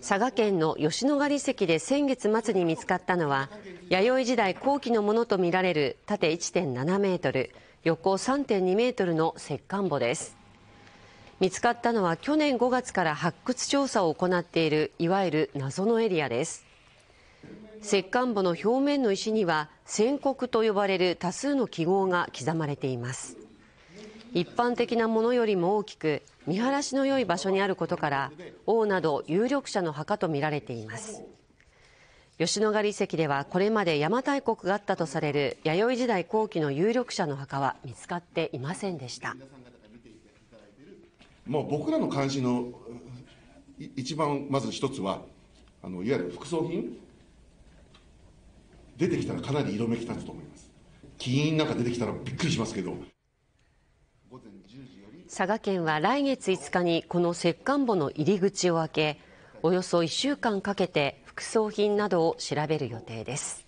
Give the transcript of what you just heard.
佐賀県の吉野ヶ里遺跡で先月末に見つかったのは弥生時代後期のものとみられる縦1.7メートル横3.2メートルの石棺墓です見つかったのは去年5月から発掘調査を行っているいわゆる謎のエリアです石棺墓の表面の石には線刻と呼ばれる多数の記号が刻まれています一般的なものよりも大きく見晴らしの良い場所にあることから王など有力者の墓とみられています吉野ヶ里遺跡ではこれまで邪馬台国があったとされる弥生時代後期の有力者の墓は見つかっていませんでしたもう僕らの関心の一番まず一つはあのいわゆる副葬品出てきたらかなり色めき立つと思います金印なんか出てきたらびっくりしますけど佐賀県は来月5日にこの石棺墓の入り口を開けおよそ1週間かけて副葬品などを調べる予定です。